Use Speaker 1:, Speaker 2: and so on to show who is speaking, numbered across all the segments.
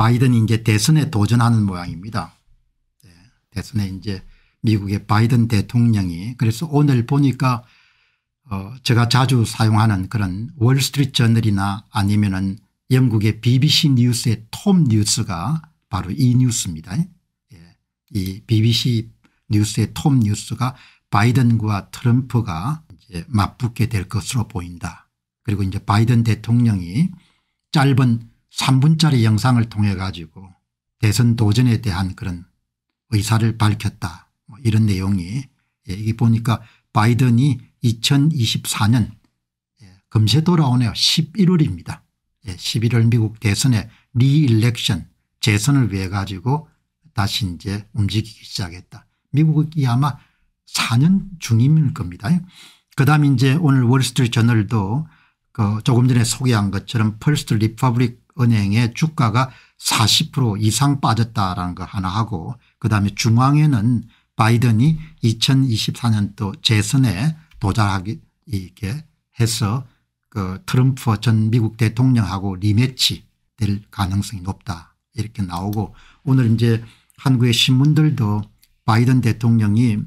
Speaker 1: 바이든이 이제 대선에 도전하는 모양입니다. 네. 대선에 이제 미국의 바이든 대통령이 그래서 오늘 보니까 어 제가 자주 사용하는 그런 월스트리트 저널이나 아니면은 영국의 BBC 뉴스의 톰 뉴스가 바로 이 뉴스입니다. 예. 이 BBC 뉴스의 톰 뉴스가 바이든과 트럼프가 이제 맞붙게 될 것으로 보인다. 그리고 이제 바이든 대통령이 짧은 3분짜리 영상을 통해 가지고 대선 도전에 대한 그런 의사를 밝혔다 뭐 이런 내용이 예, 이게 보니까 바이든이 2024년 예, 금세 돌아오네요 11월입니다. 예, 11월 미국 대선의 리일렉션 재선을 위해 가지고 다시 이제 움직이기 시작했다. 미국이 아마 4년 중임일 겁니다. 그 다음 이제 오늘 월스트리트 저널도 그 조금 전에 소개한 것처럼 퍼스트 리퍼블릭 은행의 주가가 40% 이상 빠졌다라는 거 하나 하고 그다음에 중앙에는 바이든이 2024년도 재선에 도달하기 이게 해서 그 트럼프 전 미국 대통령하고 리매치 될 가능성이 높다 이렇게 나오고 오늘 이제 한국의 신문들도 바이든 대통령이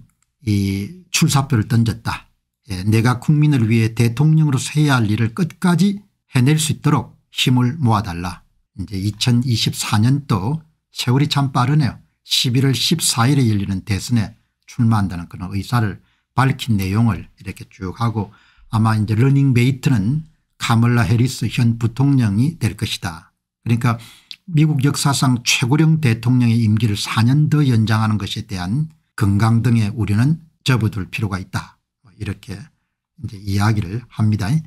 Speaker 1: 이 출사표를 던졌다. 예, 내가 국민을 위해 대통령으로서 해야 할 일을 끝까지 해낼 수 있도록 힘을 모아달라. 이제 2024년도 세월이 참 빠르네요. 11월 14일에 열리는 대선에 출마한다는 그런 의사를 밝힌 내용을 이렇게 쭉 하고 아마 이제 러닝메이트는 카멀라 해리스 현 부통령이 될 것이다. 그러니까 미국 역사상 최고령 대통령의 임기를 4년 더 연장하는 것에 대한 건강 등의 우려는 접어둘 필요가 있다. 뭐 이렇게 이제 이야기를 합니다. 예.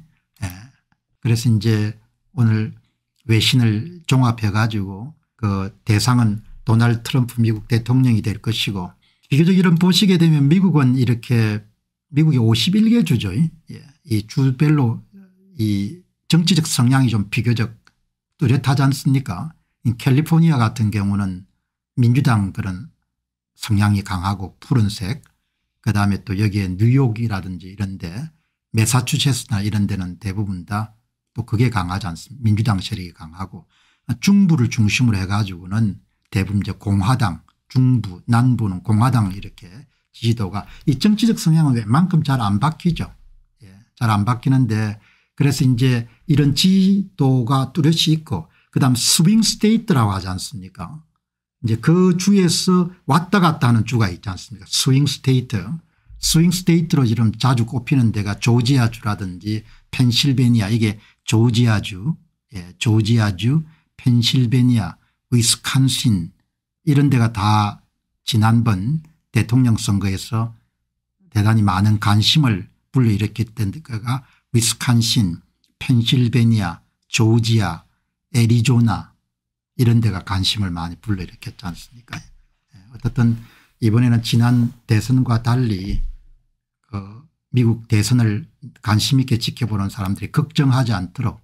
Speaker 1: 그래서 이제 오늘 외신을 종합해 가지고 그 대상은 도널드 트럼프 미국 대통령이 될 것이고 비교적 이런 보시게 되면 미국은 이렇게 미국이 51개 주죠. 예, 이 주별로 이 정치적 성향이 좀 비교적 뚜렷하지 않습니까 캘리포니아 같은 경우는 민주당 그런 성향이 강하고 푸른색 그다음에 또 여기에 뉴욕이라든지 이런 데메사추세스나 이런 데는 대부분 다또 뭐 그게 강하지 않습니까 민주당 세력이 강하고 중부를 중심으로 해가지고는 대부분 이제 공화당 중부 남부는 공화당 이렇게 지지도가 이 정치적 성향은 웬만큼 잘 안 바뀌죠. 예. 잘 안 바뀌는데 그래서 이제 이런 지도가 뚜렷이 있고 그다음 스윙 스테이트라고 하지 않습니까 이제 그 주에서 왔다 갔다 하는 주가 있지 않습니까 스윙 스테이트 스윙 스테이트로 지금 자주 꼽히는 데가 조지아주라든지 펜실베니아 이게 조지아주 예, 조지아주 펜실베니아 위스칸신 이런 데가 다 지난번 대통령 선거에서 대단히 많은 관심을 불러일으켰던 데가 위스칸신 펜실베니아 조지아 애리조나 이런 데가 관심을 많이 불러일으켰지 않습니까 예, 어쨌든 이번에는 지난 대선과 달리 미국 대선을 관심 있게 지켜보는 사람들이 걱정하지 않도록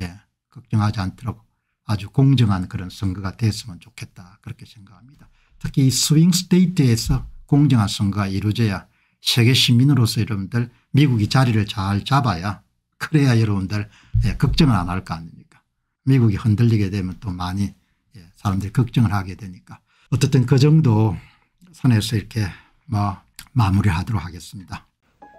Speaker 1: 예, 걱정하지 않도록 아주 공정한 그런 선거가 됐으면 좋겠다 그렇게 생각합니다. 특히 이 스윙 스테이트에서 공정한 선거가 이루어져야 세계 시민으로서 여러분들 미국이 자리를 잘 잡아야 그래야 여러분들 예, 걱정을 안 할 거 아닙니까 미국이 흔들리게 되면 또 많이 예, 사람들이 걱정을 하게 되니까 어쨌든 그 정도 선에서 이렇게 뭐 마무리하도록 하겠습니다.